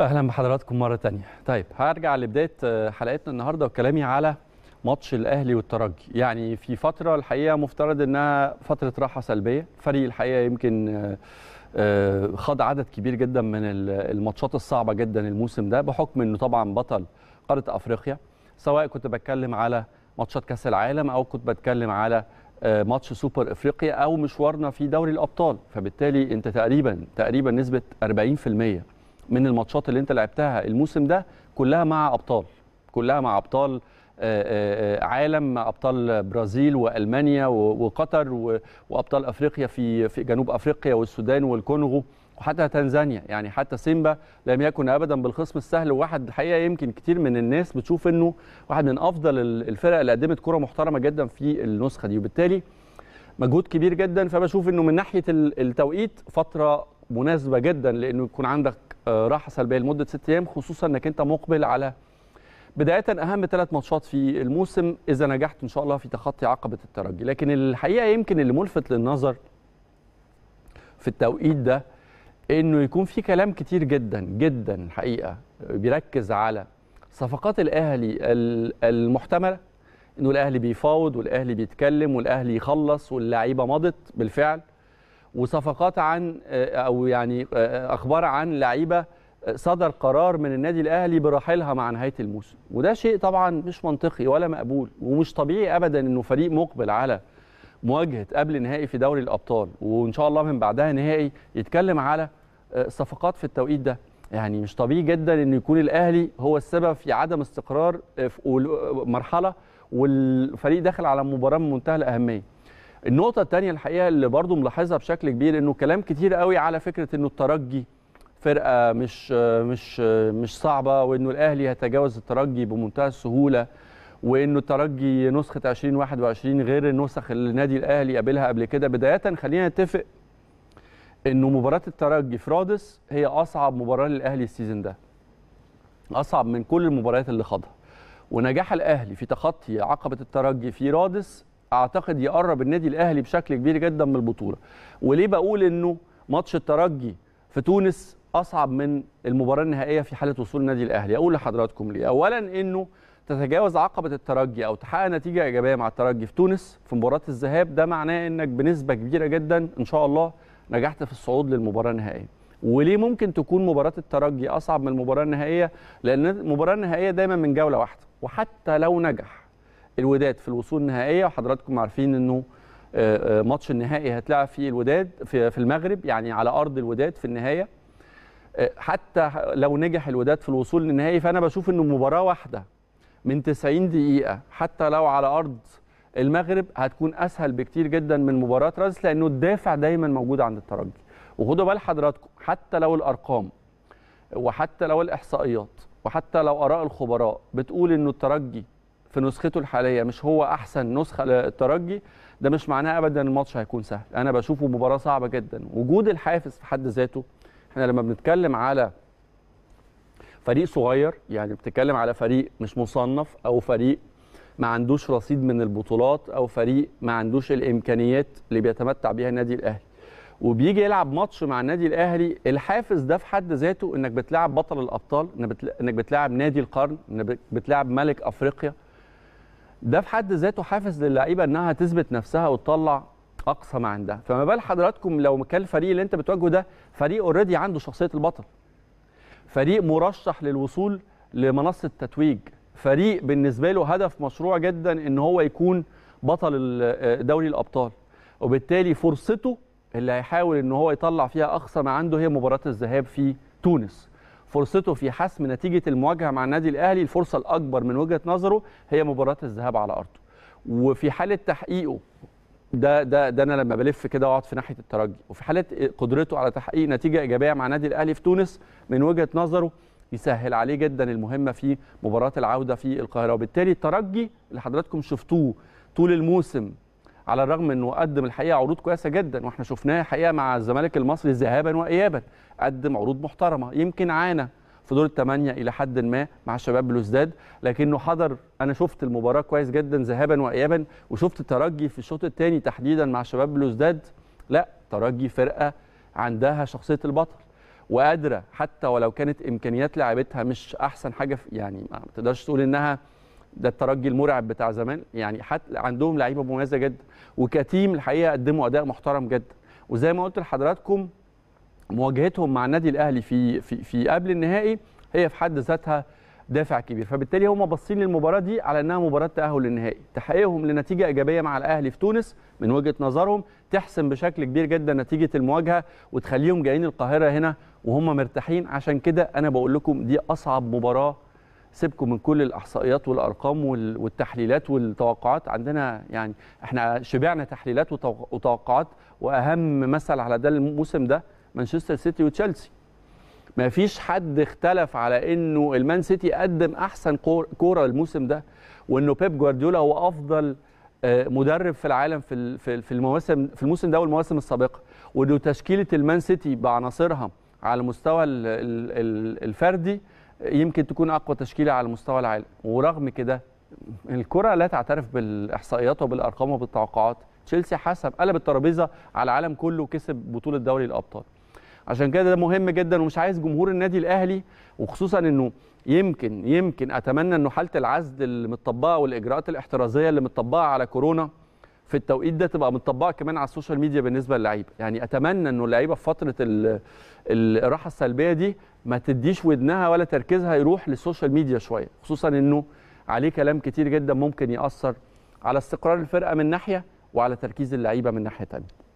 اهلا بحضراتكم مره تانية طيب هرجع لبدايه آه، حلقتنا النهارده وكلامي على ماتش الاهلي والترجي يعني في فتره الحقيقه مفترض انها فتره راحه سلبيه فريق الحقيقه يمكن آه، آه، خاض عدد كبير جدا من الماتشات الصعبه جدا الموسم ده بحكم انه طبعا بطل قاره افريقيا سواء كنت بتكلم على ماتشات كاس العالم او كنت بتكلم على ماتش سوبر افريقيا او مشوارنا في دوري الابطال فبالتالي انت تقريبا تقريبا نسبه 40% من الماتشات اللي انت لعبتها الموسم ده كلها مع ابطال كلها مع ابطال آه، آه، آه، عالم ابطال برازيل والمانيا وقطر وابطال افريقيا في في جنوب افريقيا والسودان والكونغو وحتى تنزانيا يعني حتى سيمبا لم يكن ابدا بالخصم السهل وواحد الحقيقه يمكن كتير من الناس بتشوف انه واحد من افضل الفرق اللي قدمت كره محترمه جدا في النسخه دي وبالتالي مجهود كبير جدا فبشوف انه من ناحيه التوقيت فتره مناسبه جدا لانه يكون عندك آه، راحه سلبيه لمده ست ايام خصوصا انك انت مقبل على بدايه اهم ثلاث ماتشات في الموسم اذا نجحت ان شاء الله في تخطي عقبه الترجي لكن الحقيقه يمكن اللي ملفت للنظر في التوقيت ده انه يكون في كلام كتير جدا جدا الحقيقه بيركز على صفقات الاهلي المحتمله انه الاهلي بيفاوض والاهلي بيتكلم والاهلي يخلص واللعيبه مضت بالفعل وصفقات عن آه، او يعني آه، آه، اخبار عن لعيبه صدر قرار من النادي الاهلي برحيلها مع نهايه الموسم وده شيء طبعا مش منطقي ولا مقبول ومش طبيعي ابدا انه فريق مقبل على مواجهه قبل نهائي في دوري الابطال وان شاء الله من بعدها نهائي يتكلم على صفقات في التوقيت ده يعني مش طبيعي جدا ان يكون الاهلي هو السبب في عدم استقرار في مرحله والفريق داخل على مباراه من منتهى الاهميه النقطه الثانيه الحقيقه اللي برضو ملاحظها بشكل كبير انه كلام كتير قوي على فكره انه الترجي فرقه مش مش مش صعبه وانه الاهلي هيتجاوز الترجي بمنتهى السهوله وانه الترجي نسخه 2021 غير النسخ اللي النادي الاهلي قابلها قبل كده بدايه خلينا نتفق انه مباراه الترجي في رادس هي اصعب مباراه للاهلي السيزون ده اصعب من كل المباريات اللي خاضها ونجاح الاهلي في تخطي عقبه الترجي في رادس اعتقد يقرب النادي الاهلي بشكل كبير جدا من البطوله وليه بقول انه ماتش الترجي في تونس اصعب من المباراه النهائيه في حاله وصول النادي الاهلي اقول لحضراتكم ليه اولا انه تتجاوز عقبه الترجي او تحقق نتيجه ايجابيه مع الترجي في تونس في مباراه الذهاب ده معناه انك بنسبه كبيره جدا ان شاء الله نجحت في الصعود للمباراه النهائيه وليه ممكن تكون مباراه الترجي اصعب من المباراه النهائيه لان المباراه النهائيه دايما من جوله واحده وحتى لو نجح الوداد في الوصول النهائيه وحضراتكم عارفين انه آه، آه، ماتش النهائي هتلعب في الوداد في المغرب يعني على ارض الوداد في النهايه آه، حتى لو نجح الوداد في الوصول للنهائي فانا بشوف انه مباراه واحده من 90 دقيقه حتى لو على ارض المغرب هتكون اسهل بكتير جدا من مباراه رادس لانه الدافع دايما موجود عند الترجي وخدوا بال حضراتكم حتى لو الارقام وحتى لو الاحصائيات وحتى لو اراء الخبراء بتقول انه الترجي في نسخته الحاليه مش هو احسن نسخه للترجي ده مش معناه ابدا الماتش هيكون سهل انا بشوفه مباراه صعبه جدا وجود الحافز في حد ذاته احنا لما بنتكلم على فريق صغير يعني بتتكلم على فريق مش مصنف او فريق ما عندوش رصيد من البطولات او فريق ما عندوش الامكانيات اللي بيتمتع بيها النادي الاهلي وبيجي يلعب ماتش مع النادي الاهلي الحافز ده في حد ذاته انك بتلاعب بطل الابطال انك بتلاعب نادي القرن انك بتلاعب ملك افريقيا ده في حد ذاته حافز للعيبه انها تثبت نفسها وتطلع اقصى ما عندها فما بال حضراتكم لو كان الفريق اللي انت بتواجهه ده فريق اوريدي عنده شخصيه البطل فريق مرشح للوصول لمنصه التتويج فريق بالنسبه له هدف مشروع جدا ان هو يكون بطل دوري الابطال وبالتالي فرصته اللي هيحاول ان هو يطلع فيها اقصى ما عنده هي مباراه الذهاب في تونس فرصته في حسم نتيجه المواجهه مع النادي الاهلي الفرصه الاكبر من وجهه نظره هي مباراه الذهاب على ارضه وفي حاله تحقيقه ده ده ده انا لما بلف كده واقعد في ناحيه الترجي وفي حاله قدرته على تحقيق نتيجه ايجابيه مع النادي الاهلي في تونس من وجهه نظره يسهل عليه جدا المهمه في مباراه العوده في القاهره وبالتالي الترجي اللي حضراتكم شفتوه طول الموسم على الرغم انه قدم الحقيقه عروض كويسه جدا واحنا شفناها حقيقه مع الزمالك المصري ذهابا وايابا قدم عروض محترمه يمكن عانى في دور الثمانيه الى حد ما مع الشباب بلوزداد لكنه حضر انا شفت المباراه كويس جدا ذهابا وايابا وشفت ترجي في الشوط الثاني تحديدا مع شباب بلوزداد لا ترجي فرقه عندها شخصيه البطل وقادره حتى ولو كانت امكانيات لعبتها مش احسن حاجه يعني ما تقدرش تقول انها ده الترجي المرعب بتاع زمان يعني حتى عندهم لعيبه مميزه جدا وكتيم الحقيقه قدموا اداء محترم جدا وزي ما قلت لحضراتكم مواجهتهم مع النادي الاهلي في في في قبل النهائي هي في حد ذاتها دافع كبير فبالتالي هم باصين للمباراه دي على انها مباراه تاهل للنهائي تحقيقهم لنتيجه ايجابيه مع الاهلي في تونس من وجهه نظرهم تحسم بشكل كبير جدا نتيجه المواجهه وتخليهم جايين القاهره هنا وهم مرتاحين عشان كده انا بقول لكم دي اصعب مباراه سيبكم من كل الاحصائيات والارقام والتحليلات والتوقعات عندنا يعني احنا شبعنا تحليلات وتوقعات واهم مثل على ده الموسم ده مانشستر سيتي وتشيلسي ما فيش حد اختلف على انه المان سيتي قدم احسن كوره الموسم ده وانه بيب جوارديولا هو افضل آه، مدرب في العالم في في المواسم في الموسم ده والمواسم السابقه وانه تشكيله المان سيتي بعناصرها على المستوى الفردي يمكن تكون اقوى تشكيله على مستوى العالم ورغم كده الكره لا تعترف بالاحصائيات وبالارقام وبالتوقعات تشيلسي حسب قلب الترابيزه على العالم كله وكسب بطوله دوري الابطال عشان كده ده مهم جدا ومش عايز جمهور النادي الاهلي وخصوصا انه يمكن يمكن اتمنى انه حاله العزل اللي متطبقه والاجراءات الاحترازيه اللي متطبقه على كورونا في التوقيت ده تبقى متطبقه كمان على السوشيال ميديا بالنسبه للعيبه يعني اتمنى انه اللعيبه في فتره الراحه السلبيه دي ما تديش ودنها ولا تركيزها يروح للسوشيال ميديا شويه خصوصا انه عليه كلام كتير جدا ممكن ياثر على استقرار الفرقه من ناحيه وعلى تركيز اللعيبه من ناحيه ثانيه